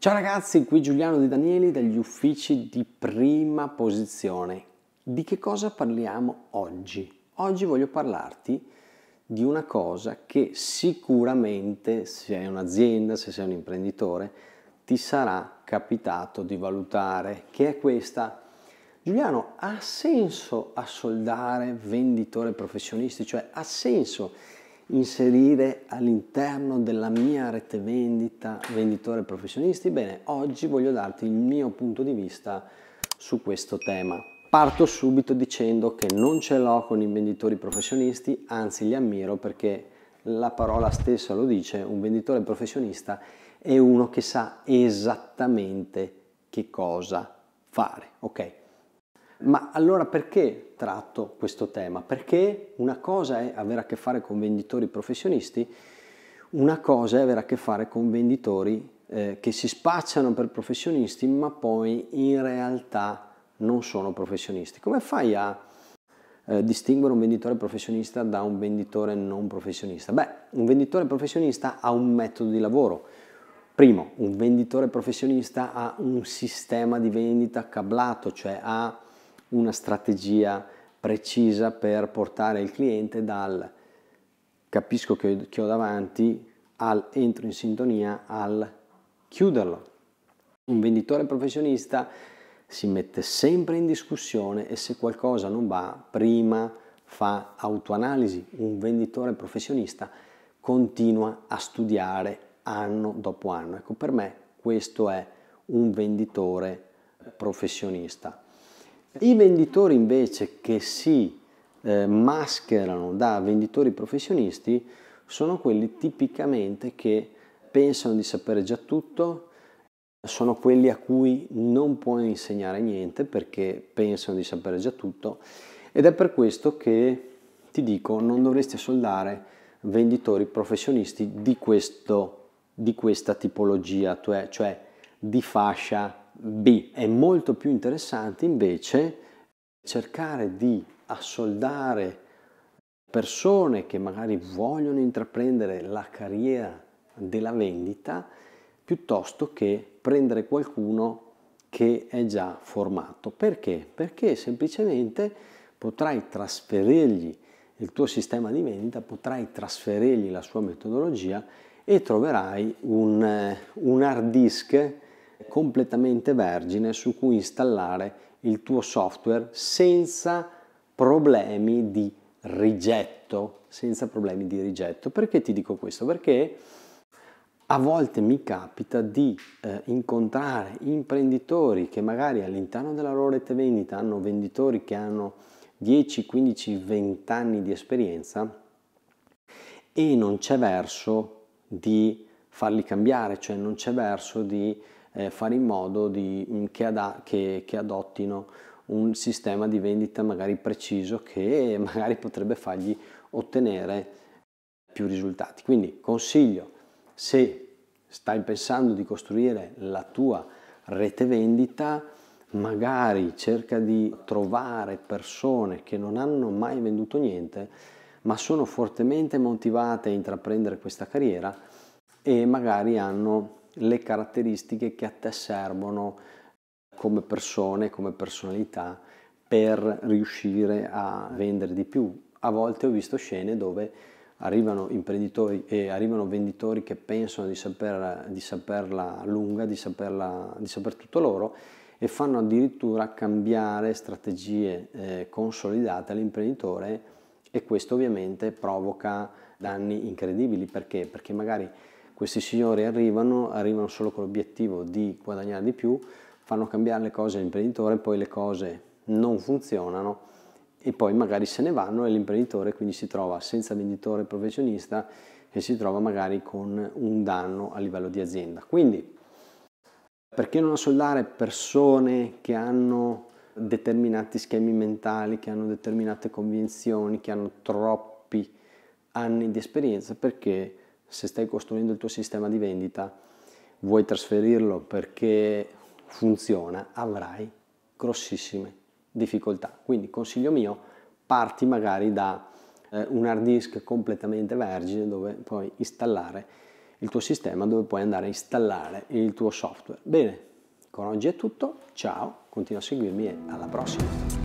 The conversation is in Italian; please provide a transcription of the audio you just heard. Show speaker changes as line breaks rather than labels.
Ciao ragazzi, qui Giuliano Di Danieli dagli uffici di prima posizione. Di che cosa parliamo oggi? Oggi voglio parlarti di una cosa che sicuramente se sei un'azienda, se sei un imprenditore, ti sarà capitato di valutare, che è questa. Giuliano, ha senso assoldare venditori professionisti? Cioè ha senso inserire all'interno della mia rete vendita venditore professionisti? Bene, oggi voglio darti il mio punto di vista su questo tema. Parto subito dicendo che non ce l'ho con i venditori professionisti, anzi li ammiro perché la parola stessa lo dice, un venditore professionista è uno che sa esattamente che cosa fare, ok? Ma allora perché tratto questo tema? Perché una cosa è avere a che fare con venditori professionisti, una cosa è avere a che fare con venditori eh, che si spacciano per professionisti ma poi in realtà non sono professionisti. Come fai a eh, distinguere un venditore professionista da un venditore non professionista? Beh, un venditore professionista ha un metodo di lavoro, Primo, un venditore professionista ha un sistema di vendita cablato, cioè ha una strategia precisa per portare il cliente dal capisco che ho, che ho davanti al entro in sintonia al chiuderlo. Un venditore professionista si mette sempre in discussione e se qualcosa non va prima fa autoanalisi. Un venditore professionista continua a studiare anno dopo anno. Ecco, per me questo è un venditore eh, professionista. I venditori invece che si eh, mascherano da venditori professionisti sono quelli tipicamente che pensano di sapere già tutto, sono quelli a cui non puoi insegnare niente perché pensano di sapere già tutto ed è per questo che ti dico non dovresti soldare venditori professionisti di, questo, di questa tipologia, cioè, cioè di fascia B. È molto più interessante invece cercare di assoldare persone che magari vogliono intraprendere la carriera della vendita piuttosto che prendere qualcuno che è già formato. Perché? Perché semplicemente potrai trasferirgli il tuo sistema di vendita, potrai trasferirgli la sua metodologia e troverai un, eh, un hard disk completamente vergine su cui installare il tuo software senza problemi di rigetto, senza problemi di rigetto. Perché ti dico questo? Perché a volte mi capita di eh, incontrare imprenditori che magari all'interno della loro rete vendita hanno venditori che hanno 10, 15, 20 anni di esperienza e non c'è verso di farli cambiare, cioè non c'è verso di eh, fare in modo di, mm, che, ad, che, che adottino un sistema di vendita magari preciso che magari potrebbe fargli ottenere più risultati. Quindi consiglio, se stai pensando di costruire la tua rete vendita, magari cerca di trovare persone che non hanno mai venduto niente, ma sono fortemente motivate a intraprendere questa carriera e magari hanno le caratteristiche che a te servono come persone, come personalità per riuscire a vendere di più. A volte ho visto scene dove arrivano imprenditori e arrivano venditori che pensano di, saper, di saperla lunga, di, saperla, di saper tutto loro e fanno addirittura cambiare strategie eh, consolidate all'imprenditore e questo ovviamente provoca danni incredibili perché? Perché magari questi signori arrivano, arrivano solo con l'obiettivo di guadagnare di più, fanno cambiare le cose all'imprenditore, poi le cose non funzionano e poi magari se ne vanno e l'imprenditore quindi si trova senza venditore professionista e si trova magari con un danno a livello di azienda. Quindi perché non assoldare persone che hanno determinati schemi mentali, che hanno determinate convinzioni, che hanno troppi anni di esperienza? Perché se stai costruendo il tuo sistema di vendita, vuoi trasferirlo perché funziona, avrai grossissime difficoltà. Quindi consiglio mio, parti magari da eh, un hard disk completamente vergine dove puoi installare il tuo sistema, dove puoi andare a installare il tuo software. Bene, con oggi è tutto, ciao, continua a seguirmi e alla prossima.